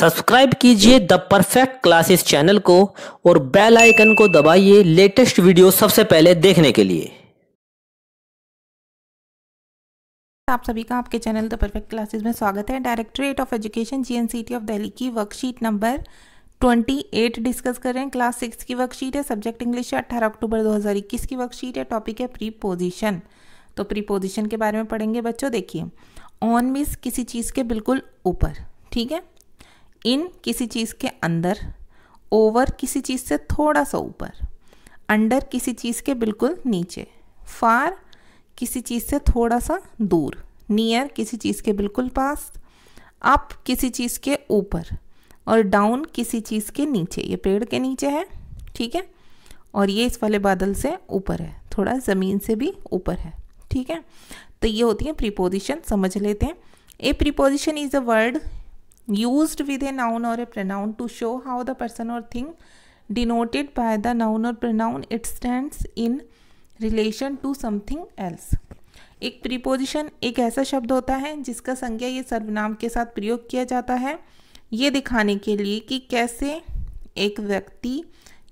subscribe कीजिए the perfect classes channel को और बेल आइकन को दबाइए लेटेस्ट वीडियो सबसे पहले देखने के लिए आप सभी का आपके चैनल द परफेक्ट क्लासेस में स्वागत है directorate of education GNCT of Delhi की वर्कशीट नंबर 28 डिस्कस कर रहे हैं क्लास सिक्स की वर्कशीट है सब्जेक्ट इंग्लिश है 18 अक्टूबर 2021 की वर्कशीट है टॉपिक है प्रीपोजिशन तो प्रीपोजिशन के बारे में पढ़ेंगे बच्चों देखिए ऑन मीन्स किसी चीज़ के बिल्कुल ऊपर ठीक है इन किसी चीज़ के अंदर ओवर किसी चीज़ से थोड़ा सा ऊपर अंडर किसी चीज़ के बिल्कुल नीचे फार किसी चीज़ से थोड़ा सा दूर नियर किसी चीज़ के बिल्कुल पास अप किसी चीज़ के ऊपर और डाउन किसी चीज़ के नीचे ये पेड़ के नीचे है ठीक है और ये इस वाले बादल से ऊपर है थोड़ा ज़मीन से भी ऊपर है ठीक है तो ये होती है प्रीपोजिशन समझ लेते हैं a preposition is a word used with a noun or a pronoun to show how the person or thing denoted by the noun or pronoun it stands in relation to something else एक preposition एक ऐसा शब्द होता है जिसका संज्ञा ये सर्वनाम के साथ प्रयोग किया जाता है ये दिखाने के लिए कि कैसे एक व्यक्ति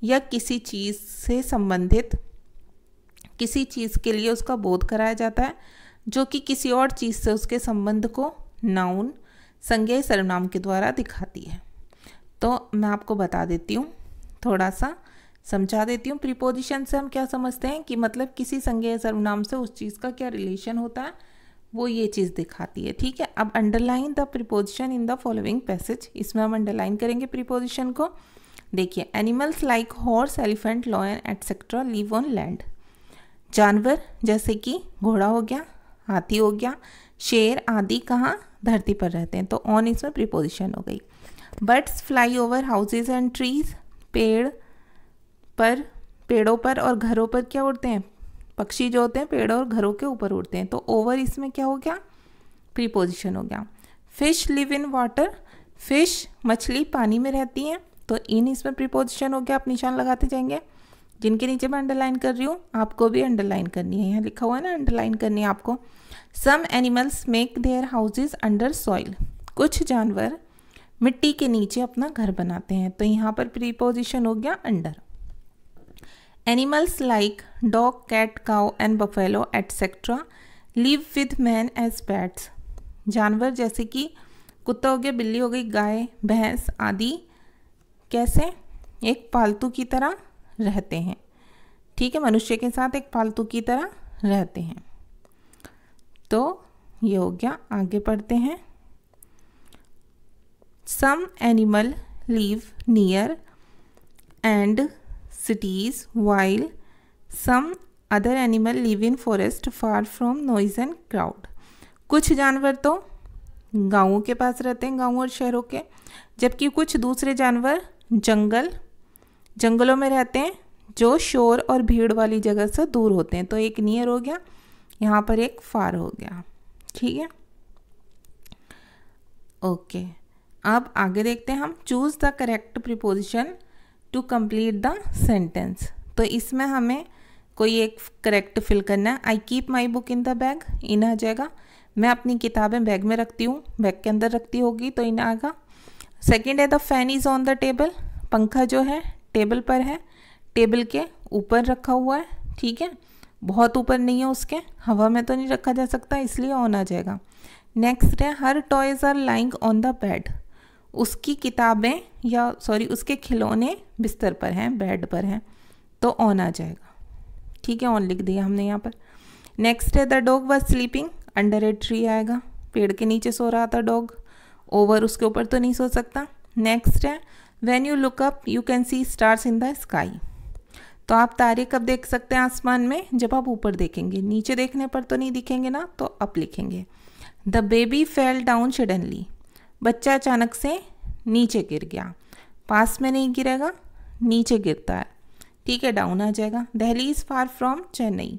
या किसी चीज़ से संबंधित किसी चीज़ के लिए उसका बोध कराया जाता है जो कि किसी और चीज़ से उसके संबंध को नाउन संज्ञा सर्वनाम के द्वारा दिखाती है तो मैं आपको बता देती हूँ थोड़ा सा समझा देती हूँ प्रीपोजिशन से हम क्या समझते हैं कि मतलब किसी संज्ञा सर्वनाम से उस चीज़ का क्या रिलेशन होता है वो ये चीज़ दिखाती है ठीक है अब underline the preposition in the following passage इसमें हम अंडरलाइन करेंगे प्रीपोजिशन को देखिए animals like horse elephant lion etcetera live on land जानवर जैसे कि घोड़ा हो गया हाथी हो गया शेर आदि कहाँ धरती पर रहते हैं तो ऑन इसमें प्रीपोजिशन हो गई birds fly over houses and trees पेड़ पर पेड़ों पर और घरों पर क्या उड़ते हैं पक्षी जो होते हैं पेड़ों और घरों के ऊपर उड़ते हैं तो ओवर इसमें क्या हो गया प्रीपोजिशन हो गया fish live in water fish मछली पानी में रहती हैं तो इन इसमें प्रीपोजिशन हो गया आप निशान लगाते जाएंगे जिनके नीचे मैं अंडरलाइन कर रही हूँ आपको भी अंडरलाइन करनी है यहाँ लिखा हुआ है ना अंडरलाइन करनी है आपको some animals make their houses under soil कुछ जानवर मिट्टी के नीचे अपना घर बनाते हैं तो यहाँ पर प्रीपोजिशन हो गया under animals like dog cat cow and buffalo etcetera live with man as pets जानवर जैसे कि कुत्ता हो गया बिल्ली हो गई गाय भैंस आदि कैसे एक पालतू की तरह रहते हैं ठीक है मनुष्य के साथ एक पालतू की तरह रहते हैं तो ये हो गया आगे पढ़ते हैं some animal live near and cities while some other animal live in forest far from noise and crowd कुछ जानवर तो गाँवों के पास रहते हैं गाँवों और शहरों के जबकि कुछ दूसरे जानवर जंगल जंगलों में रहते हैं जो शोर और भीड़ वाली जगह से दूर होते हैं तो एक नियर हो गया यहाँ पर एक फार हो गया ठीक है ओके अब आगे देखते हैं हम choose the correct preposition to complete the sentence तो इसमें हमें कोई एक करेक्ट फिल करना है I keep my book in the bag in आ जाएगा मैं अपनी किताबें बैग में रखती हूँ बैग के अंदर रखती होगी तो इन आएगा सेकेंड है the fan is on the table पंखा जो है टेबल पर है टेबल के ऊपर रखा हुआ है ठीक है बहुत ऊपर नहीं है उसके हवा में तो नहीं रखा जा सकता इसलिए ऑन आ जाएगा नेक्स्ट है her toys are lying on the bed उसकी किताबें या सॉरी उसके खिलौने बिस्तर पर हैं बेड पर हैं तो ऑन आ जाएगा ठीक है ऑन लिख दिया हमने यहाँ पर नेक्स्ट है the dog was sleeping under a tree आएगा पेड़ के नीचे सो रहा था डॉग ओवर उसके ऊपर तो नहीं सो सकता नेक्स्ट है when you look up you can see stars in the sky तो आप तारे कब देख सकते हैं आसमान में जब आप ऊपर देखेंगे नीचे देखने पर तो नहीं दिखेंगे ना तो अप लिखेंगे the baby fell down suddenly बच्चा अचानक से नीचे गिर गया पास में नहीं गिरेगा नीचे गिरता है ठीक है डाउन आ जाएगा दहली इज़ फार फ्रॉम चेन्नई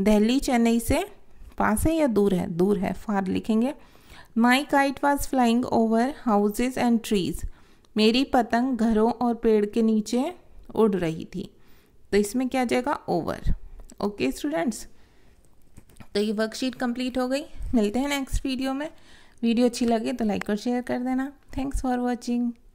दहली चेन्नई से पास है या दूर है दूर है फार लिखेंगे my kite was flying over houses and trees मेरी पतंग घरों और पेड़ के नीचे उड़ रही थी तो इसमें क्या जाएगा ओवर ओके स्टूडेंट्स तो ये वर्कशीट कंप्लीट हो गई मिलते हैं नेक्स्ट वीडियो में वीडियो अच्छी लगे तो लाइक और शेयर कर देना थैंक्स फॉर वॉचिंग